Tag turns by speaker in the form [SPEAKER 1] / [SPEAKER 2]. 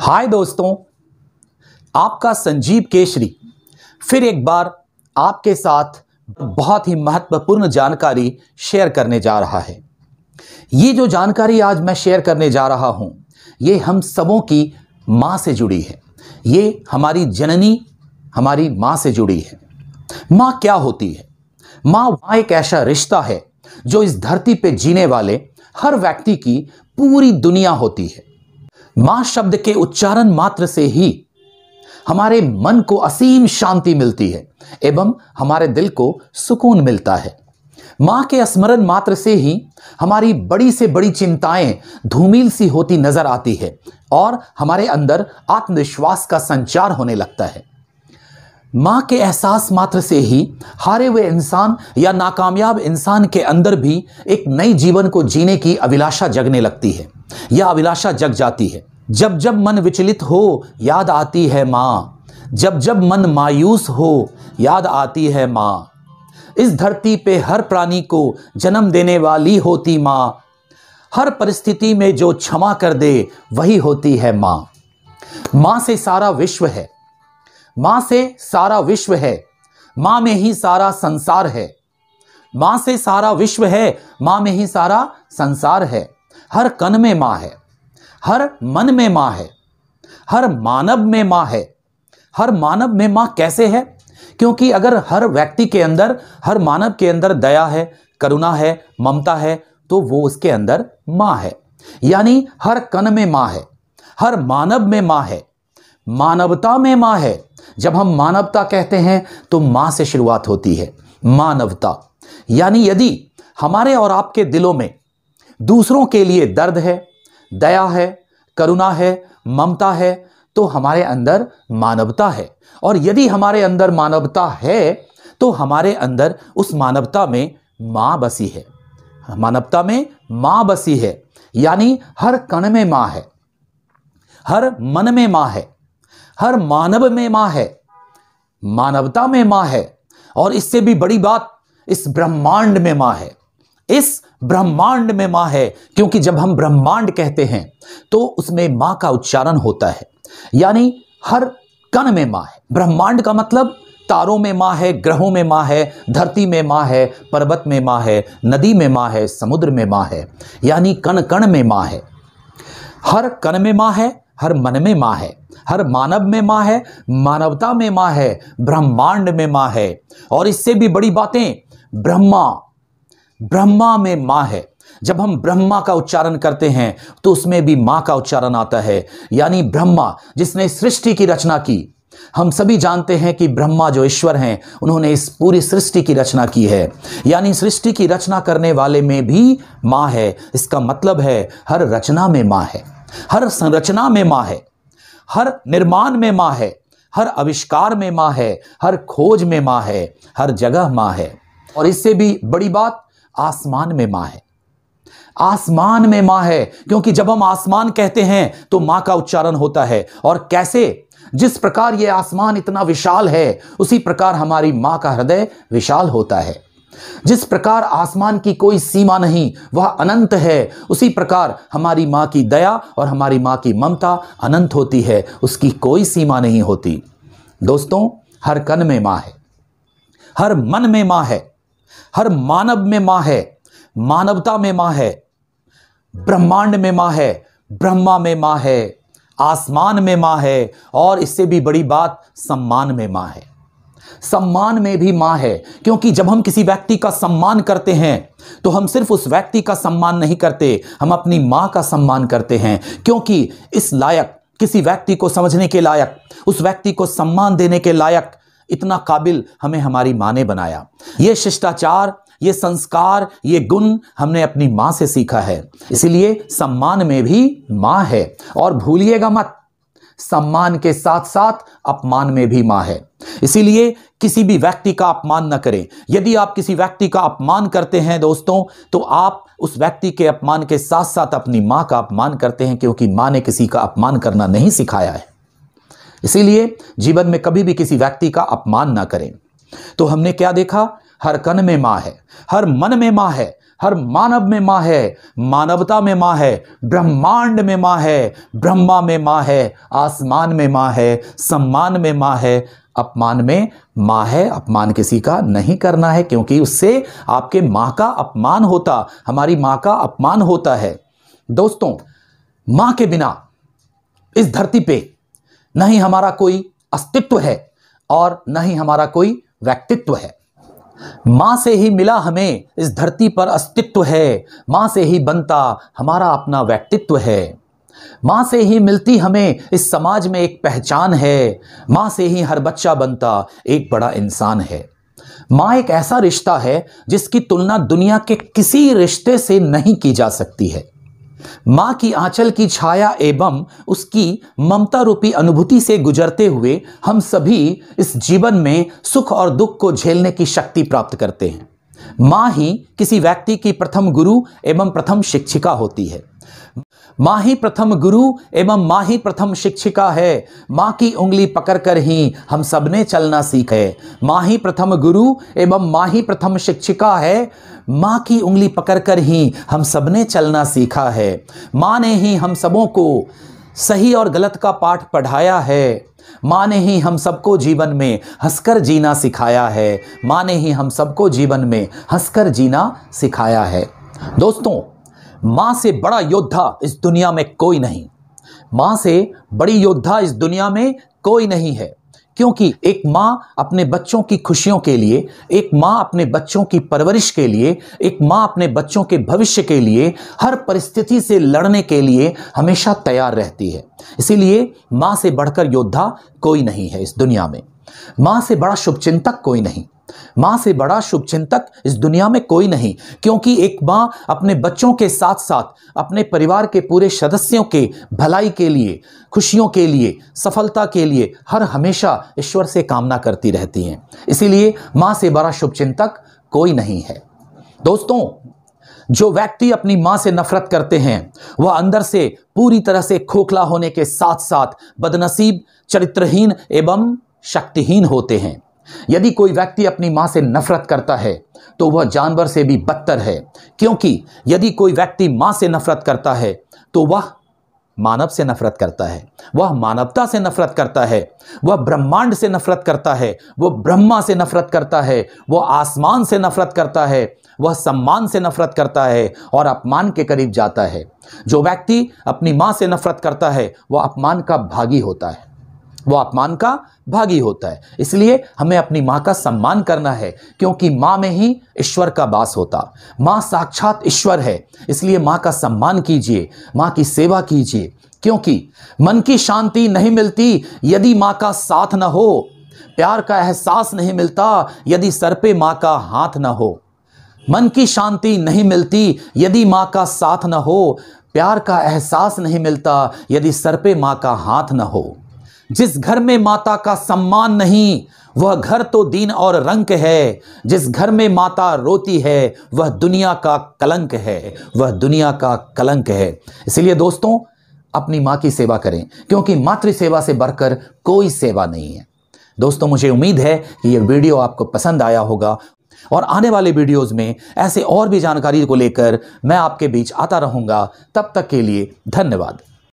[SPEAKER 1] हाय दोस्तों आपका संजीव केशरी फिर एक बार आपके साथ बहुत ही महत्वपूर्ण जानकारी शेयर करने जा रहा है ये जो जानकारी आज मैं शेयर करने जा रहा हूं ये हम सबों की माँ से जुड़ी है ये हमारी जननी हमारी माँ से जुड़ी है माँ क्या होती है माँ वहां एक ऐसा रिश्ता है जो इस धरती पे जीने वाले हर व्यक्ति की पूरी दुनिया होती है मां शब्द के उच्चारण मात्र से ही हमारे मन को असीम शांति मिलती है एवं हमारे दिल को सुकून मिलता है मां के स्मरण मात्र से ही हमारी बड़ी से बड़ी चिंताएं धूमिल सी होती नजर आती है और हमारे अंदर आत्मविश्वास का संचार होने लगता है माँ के एहसास मात्र से ही हारे हुए इंसान या नाकामयाब इंसान के अंदर भी एक नई जीवन को जीने की अभिलाषा जगने लगती है या अभिलाषा जग जाती है जब जब मन विचलित हो याद आती है माँ जब जब मन मायूस हो याद आती है माँ इस धरती पे हर प्राणी को जन्म देने वाली होती माँ हर परिस्थिति में जो क्षमा कर दे वही होती है माँ माँ से सारा विश्व है मां से सारा विश्व है मां में ही सारा संसार है मां से सारा विश्व है मां में ही सारा संसार है हर कन में मां है हर मन में मां है हर मानव में मां है हर मानव में मां कैसे है क्योंकि अगर हर व्यक्ति के अंदर हर मानव के अंदर दया है करुणा है ममता है तो वो उसके अंदर मां है यानी हर कन में मां है हर मानव में मां है मानवता में मां है जब हम मानवता कहते हैं तो मां से शुरुआत होती है मानवता यानी यदि हमारे और आपके दिलों में दूसरों के लिए दर्द है दया है करुणा है ममता है तो हमारे अंदर मानवता है और यदि हमारे अंदर मानवता है तो हमारे अंदर उस मानवता में मां बसी है मानवता में मां बसी है यानी हर कण में मां है हर मन में मां है हर मानव में मां है मानवता में मां है और इससे भी बड़ी बात इस ब्रह्मांड में मां है इस ब्रह्मांड में मां है क्योंकि जब हम ब्रह्मांड कहते हैं तो उसमें मां का उच्चारण होता है यानी हर कण में मां है ब्रह्मांड का मतलब तारों में मां है ग्रहों में माँ है धरती में मां है पर्वत में मां है नदी में मां है समुद्र में मां है यानी कण कण में मां है हर कण में मां है हर मन में माँ है हर मानव में माँ है मानवता में माँ है ब्रह्मांड में माँ है और इससे भी बड़ी बातें ब्रह्मा ब्रह्मा में माँ है जब हम ब्रह्मा का उच्चारण करते हैं तो उसमें भी माँ का उच्चारण आता है यानी ब्रह्मा जिसने सृष्टि की रचना की हम सभी जानते हैं कि ब्रह्मा जो ईश्वर हैं उन्होंने इस पूरी सृष्टि की रचना की है यानी सृष्टि की रचना करने वाले में भी माँ है इसका मतलब है हर रचना में माँ है हर संरचना में माँ है हर निर्माण में माँ है हर आविष्कार में माँ है हर खोज में माँ है हर जगह माँ है और इससे भी बड़ी बात आसमान में माँ है आसमान में माँ है क्योंकि जब हम आसमान कहते हैं तो माँ का उच्चारण होता है और कैसे जिस प्रकार यह आसमान इतना विशाल है उसी प्रकार हमारी माँ का हृदय विशाल होता है जिस प्रकार आसमान की कोई सीमा नहीं वह अनंत है उसी प्रकार हमारी माँ की दया और हमारी माँ की ममता अनंत होती है उसकी कोई सीमा नहीं होती दोस्तों हर कन में माँ है हर मन में माँ है हर मानव में माँ है मानवता में माँ है ब्रह्मांड में माँ है ब्रह्मा में माँ है आसमान में माँ है और इससे भी बड़ी बात सम्मान में माँ है सम्मान में भी मां है क्योंकि जब हम किसी व्यक्ति का सम्मान करते हैं तो हम सिर्फ उस व्यक्ति का सम्मान नहीं करते हम अपनी मां का सम्मान करते हैं क्योंकि इस लायक किसी व्यक्ति को समझने के लायक उस व्यक्ति को सम्मान देने के लायक इतना काबिल हमें हमारी माँ ने बनाया ये शिष्टाचार ये संस्कार ये गुण हमने अपनी माँ से सीखा है इसलिए सम्मान में भी माँ है और भूलिएगा मत सम्मान के साथ साथ अपमान में भी मां है इसीलिए किसी भी व्यक्ति का अपमान न करें यदि आप किसी व्यक्ति का अपमान करते हैं दोस्तों तो आप उस व्यक्ति के अपमान के साथ साथ अपनी मां का अपमान करते हैं क्योंकि मां ने किसी का अपमान करना नहीं सिखाया है इसीलिए जीवन में कभी भी किसी व्यक्ति का अपमान ना करें तो हमने क्या देखा हर कन में मां है हर मन में मां है हर मानव में माँ है मानवता में माँ है ब्रह्मांड में माँ है ब्रह्मा में माँ है आसमान में माँ है सम्मान में माँ है अपमान में माँ है अपमान किसी का नहीं करना है क्योंकि उससे आपके माँ का अपमान होता हमारी माँ का अपमान होता है दोस्तों माँ के बिना इस धरती पे नहीं हमारा कोई अस्तित्व है और न ही हमारा कोई व्यक्तित्व है माँ से ही मिला हमें इस धरती पर अस्तित्व है माँ से ही बनता हमारा अपना व्यक्तित्व है माँ से ही मिलती हमें इस समाज में एक पहचान है माँ से ही हर बच्चा बनता एक बड़ा इंसान है माँ एक ऐसा रिश्ता है जिसकी तुलना दुनिया के किसी रिश्ते से नहीं की जा सकती है माँ की आंचल की छाया एवं उसकी ममता रूपी अनुभूति से गुजरते हुए हम सभी इस जीवन में सुख और दुख को झेलने की शक्ति प्राप्त करते हैं माँ ही किसी व्यक्ति की प्रथम गुरु एवं प्रथम शिक्षिका होती है माँ ही प्रथम गुरु एवं माँ ही प्रथम शिक्षिका है माँ की उंगली पकड़कर ही हम सबने चलना सीखे माँ ही प्रथम गुरु एवं माँ ही प्रथम शिक्षिका है माँ की उंगली पकड़कर ही हम सबने चलना सीखा है माँ ने ही हम सबों को सही और गलत का पाठ पढ़ाया है माँ ने ही हम सबको जीवन में हंसकर जीना सिखाया है माँ ने ही हम सबको जीवन में हंसकर जीना सिखाया है दोस्तों माँ से बड़ा योद्धा इस दुनिया में कोई नहीं माँ से बड़ी योद्धा इस दुनिया में कोई नहीं है क्योंकि एक माँ अपने बच्चों की खुशियों के लिए एक माँ अपने बच्चों की परवरिश के लिए एक माँ अपने बच्चों के भविष्य के लिए हर परिस्थिति से लड़ने के लिए हमेशा तैयार रहती है इसीलिए माँ से बढ़कर योद्धा कोई नहीं है इस दुनिया में मां से बड़ा शुभचिंतक कोई नहीं मां से बड़ा शुभचिंतक इस दुनिया में कोई नहीं क्योंकि एक मां अपने बच्चों के साथ साथ अपने परिवार के पूरे सदस्यों के भलाई के लिए खुशियों के लिए सफलता के लिए हर हमेशा ईश्वर से कामना करती रहती हैं इसीलिए मां से बड़ा शुभचिंतक कोई नहीं है दोस्तों जो व्यक्ति अपनी मां से नफरत करते हैं वह अंदर से पूरी तरह से खोखला होने के साथ साथ बदनसीब चरित्रहीन एवं शक्तिहीन होते हैं यदि कोई व्यक्ति अपनी माँ से नफरत करता है तो वह जानवर से भी बदतर है क्योंकि यदि कोई व्यक्ति माँ से नफरत करता है तो वह मानव से नफरत करता है वह मानवता से नफरत करता है वह ब्रह्मांड से नफरत करता है वह ब्रह्मा से नफरत करता है वह आसमान से नफरत करता है वह सम्मान से नफरत करता है और अपमान के करीब जाता है जो व्यक्ति अपनी माँ से नफरत करता है वह अपमान का भागी होता है वो अपमान का भागी होता है इसलिए हमें अपनी माँ का सम्मान करना है क्योंकि माँ में ही ईश्वर का वास होता माँ साक्षात ईश्वर है इसलिए माँ का सम्मान कीजिए माँ की सेवा कीजिए क्योंकि मन की शांति नहीं मिलती यदि माँ का साथ ना हो प्यार का एहसास नहीं मिलता यदि सर पे माँ का हाथ ना हो मन की शांति नहीं मिलती यदि माँ का साथ ना हो प्यार का एहसास नहीं मिलता यदि सर पे माँ का हाथ ना हो जिस घर में माता का सम्मान नहीं वह घर तो दीन और रंक है जिस घर में माता रोती है वह दुनिया का कलंक है वह दुनिया का कलंक है इसलिए दोस्तों अपनी मां की सेवा करें क्योंकि मातृ सेवा से बढ़कर कोई सेवा नहीं है दोस्तों मुझे उम्मीद है कि यह वीडियो आपको पसंद आया होगा और आने वाले वीडियोस में ऐसे और भी जानकारी को लेकर मैं आपके बीच आता रहूंगा तब तक के लिए धन्यवाद